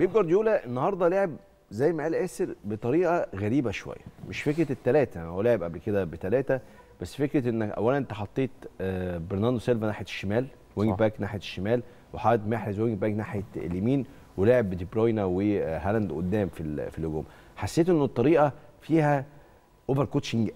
بيب جوارديولا النهارده لعب زي ما قال ياسر بطريقه غريبه شويه مش فكره الثلاثه يعني هو لعب قبل كده بثلاثه بس فكره انك اولا انت حطيت آه، برناردو سيلفا ناحيه الشمال وينج باك ناحيه الشمال وحاد محرز وينج باك ناحيه اليمين ولعب بدي بروينا وهالاند آه، قدام في في الهجوم حسيت انه الطريقه فيها اوفر كوتشنج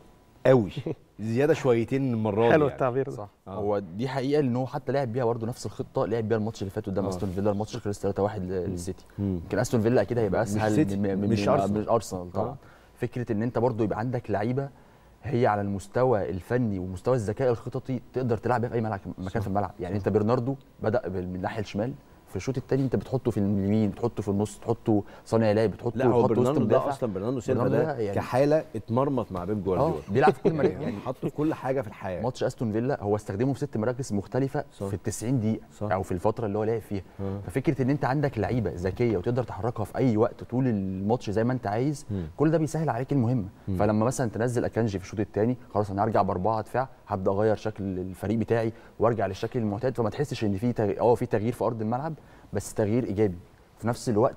قوي زياده شويتين المره دي حلو يعني. التعبير يعني. صح هو دي حقيقه ان هو حتى لعب بيها برده نفس الخطه لعب بيها الماتش اللي فات قدام آه. استون فيلا الماتش اللي خلص 3-1 للسيتي كان استون فيلا اكيد هيبقى اسهل من مش ارسنال مش ارسنال طبعا آه. فكره ان انت برده يبقى عندك لعيبه هي على المستوى الفني ومستوى الذكاء الخططي تقدر تلعب بيها في اي ملعب مكان في الملعب يعني انت برناردو بدا من الناحيه الشمال في الشوط الثاني انت بتحطه في اليمين بتحطه في النص بتحطه صانع لعب بتحطه لا هو برناردو ده اصلا برناردو سيلفا ده يعني كحاله اتمرمط مع بيب جوارديولا اه، بيلعب في كل مراكز يعني حطه في كل حاجه في الحياه ماتش استون فيلا هو استخدمه في ست مراكز مختلفه صح. في ال 90 دقيقه او في الفتره اللي هو لعب فيها اه. ففكره ان انت عندك لعيبه ذكيه وتقدر تحركها في اي وقت طول الماتش زي ما انت عايز م. كل ده بيسهل عليك المهمه م. فلما مثلا تنزل اكانجي في الشوط الثاني خلاص انا هرجع باربعه دفاع هبدا اغير شكل الفريق بتاعي وارجع للشكل المعتاد فما تحسش ان في اه في تغيير في ارض الملعب بس تغيير ايجابي في نفس الوقت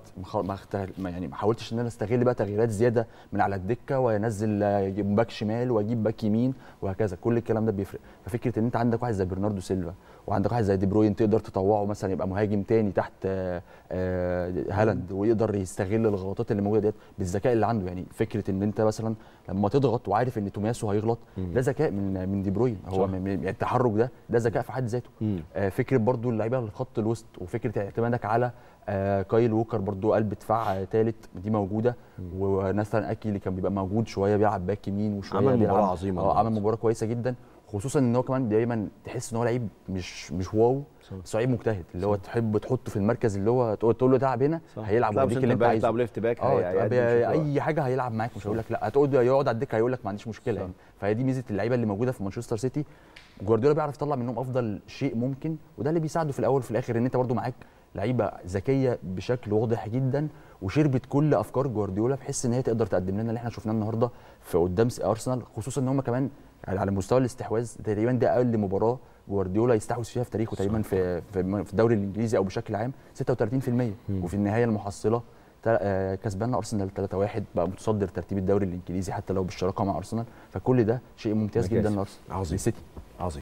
ما يعني ما حاولتش ان انا استغل بقى تغييرات زياده من على الدكه وانزل باك شمال واجيب باك يمين وهكذا كل الكلام ده بيفرق ففكره ان انت عندك واحد زي برناردو سيلفا وعندك واحد زي دي بروين تقدر تطوعه مثلا يبقى مهاجم تاني تحت آه، آه، هالاند ويقدر يستغل الغلطات اللي موجوده ديت بالذكاء اللي عنده يعني فكره ان انت مثلا لما تضغط وعارف ان توماسو هيغلط ده ذكاء من من دي بروين هو يعني التحرك ده ده ذكاء في حد ذاته آه، فكره برده اللعيبه الخط الوسط وفكره اعتمادك على آه، كايل ووكر برضو قلب دفاع ثالث دي موجوده ونسران اكي اللي كان بيبقى موجود شويه بيلعب باك يمين وشويه عمل مباراه عظيمه اه عمل مباراه كويسه جدا خصوصا ان هو كمان دايما تحس ان هو لعيب مش مش واو بس لعيب مجتهد اللي هو تحب تحطه في المركز اللي هو تقول له تعب هنا هيلعب وديك اللي انت عايزه تلعب آه، ليفت باك اي حاجه هيلعب معاك مش هيقول لك لا هتقول له يقعد على الدكه هيقول لك ما عنديش مشكله يعني فهي دي ميزه اللعيبه اللي موجوده في مانشستر سيتي جوارديولا بيعرف يطلع منهم افضل شيء ممكن وده اللي بيساعده في الاول وفي الاخر ان انت برده معاك لعيبه ذكيه بشكل واضح جدا وشربت كل افكار جوارديولا بحيث ان هي تقدر تقدم لنا اللي احنا شفناه النهارده في قدام ارسنال خصوصا ان هم كمان يعني على مستوى الاستحواذ تقريبا ده اقل مباراه جوارديولا يستحوذ فيها في تاريخه تقريبا في في الدوري الانجليزي او بشكل عام 36% وفي النهايه المحصله آه، كسبان ارسنال 3-1 بقى متصدر ترتيب الدوري الانجليزي حتى لو بالشراكه مع ارسنال فكل ده شيء ممتاز مكاسب. جدا لارسنال عظيم